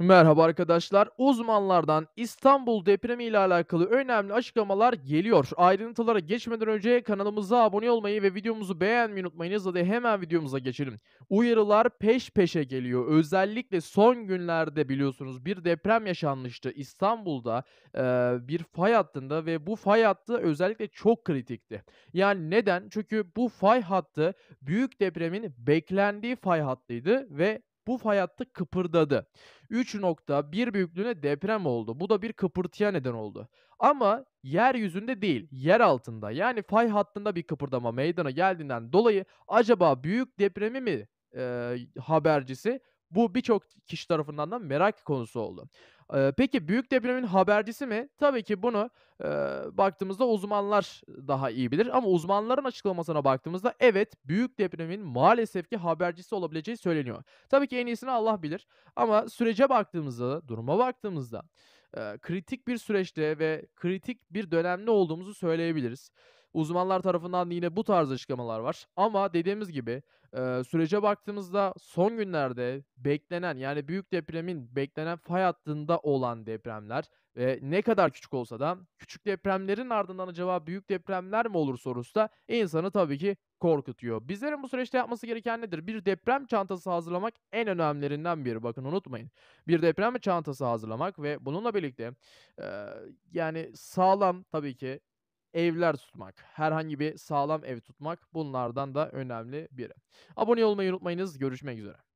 Merhaba arkadaşlar. Uzmanlardan İstanbul depremi ile alakalı önemli açıklamalar geliyor. Ayrıntılara geçmeden önce kanalımıza abone olmayı ve videomuzu beğenmeyi unutmayınız. Hadi hemen videomuza geçelim. Uyarılar peş peşe geliyor. Özellikle son günlerde biliyorsunuz bir deprem yaşanmıştı İstanbul'da e, bir fay hattında ve bu fay hattı özellikle çok kritikti. Yani neden? Çünkü bu fay hattı büyük depremin beklendiği fay hattıydı ve bu fay hattı kıpırdadı. 3.1 büyüklüğüne deprem oldu. Bu da bir kıpırtıya neden oldu. Ama yeryüzünde değil, yer altında yani fay hattında bir kıpırdama meydana geldiğinden dolayı acaba büyük depremi mi e, habercisi bu birçok kişi tarafından da merak konusu oldu. Ee, peki büyük depremin habercisi mi? Tabii ki bunu e, baktığımızda uzmanlar daha iyi bilir. Ama uzmanların açıklamasına baktığımızda evet büyük depremin maalesef ki habercisi olabileceği söyleniyor. Tabii ki en iyisini Allah bilir. Ama sürece baktığımızda, duruma baktığımızda e, kritik bir süreçte ve kritik bir dönemde olduğumuzu söyleyebiliriz. Uzmanlar tarafından yine bu tarz açıklamalar var. Ama dediğimiz gibi e, sürece baktığımızda son günlerde beklenen yani büyük depremin beklenen fay hattında olan depremler ve ne kadar küçük olsa da küçük depremlerin ardından acaba büyük depremler mi olur sorusu da insanı tabii ki korkutuyor. Bizlerin bu süreçte yapması gereken nedir? Bir deprem çantası hazırlamak en önemlilerinden biri. Bakın unutmayın. Bir deprem çantası hazırlamak ve bununla birlikte e, yani sağlam tabii ki evler tutmak, herhangi bir sağlam ev tutmak bunlardan da önemli biri. Abone olmayı unutmayınız. Görüşmek üzere.